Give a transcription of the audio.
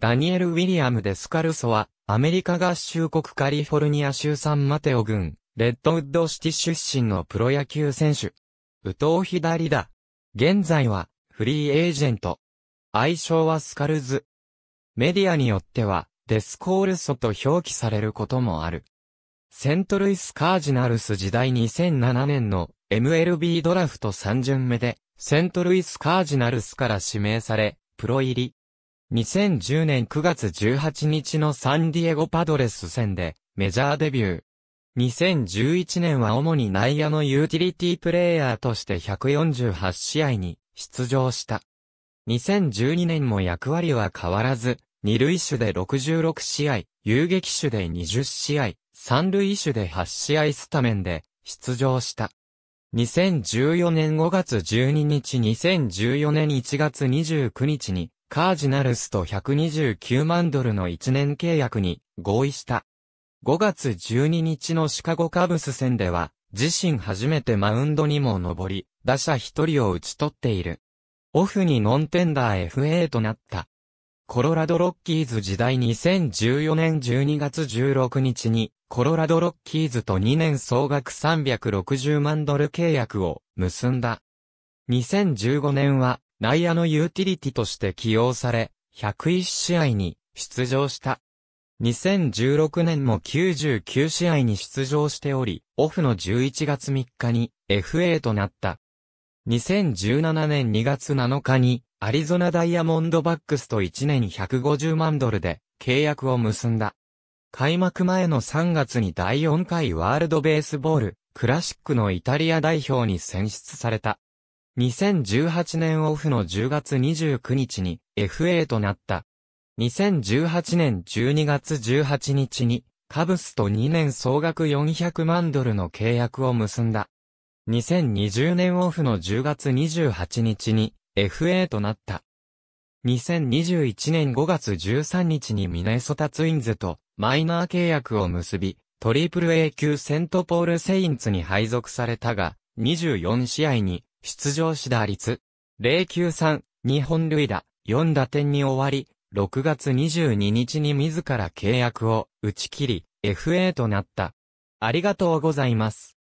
ダニエル・ウィリアム・デスカルソは、アメリカ合衆国カリフォルニア州サンマテオ郡、レッドウッドシティ出身のプロ野球選手。右投左だ。現在は、フリーエージェント。愛称はスカルズ。メディアによっては、デスコールソと表記されることもある。セントルイスカージナルス時代2007年の MLB ドラフト3巡目で、セントルイスカージナルスから指名され、プロ入り。2010年9月18日のサンディエゴパドレス戦でメジャーデビュー。2011年は主に内野のユーティリティプレイヤーとして148試合に出場した。2012年も役割は変わらず、二塁手で66試合、遊撃手で20試合、三塁手で8試合スタメンで出場した。2014年5月12日2014年1月29日にカージナルスと129万ドルの1年契約に合意した。5月12日のシカゴカブス戦では、自身初めてマウンドにも上り、打者1人を打ち取っている。オフにノンテンダー FA となった。コロラドロッキーズ時代2014年12月16日に、コロラドロッキーズと2年総額360万ドル契約を結んだ。2015年は内野のユーティリティとして起用され、101試合に出場した。2016年も99試合に出場しており、オフの11月3日に FA となった。2017年2月7日にアリゾナダイヤモンドバックスと1年150万ドルで契約を結んだ。開幕前の3月に第4回ワールドベースボールクラシックのイタリア代表に選出された。2018年オフの10月29日に FA となった。2018年12月18日にカブスと2年総額400万ドルの契約を結んだ。2020年オフの10月28日に FA となった。2021年5月13日にミネソタツインズとマイナー契約を結び、トリプル A 級セントポールセインツに配属されたが、24試合に出場し打率、093、日本塁打、4打点に終わり、6月22日に自ら契約を打ち切り、FA となった。ありがとうございます。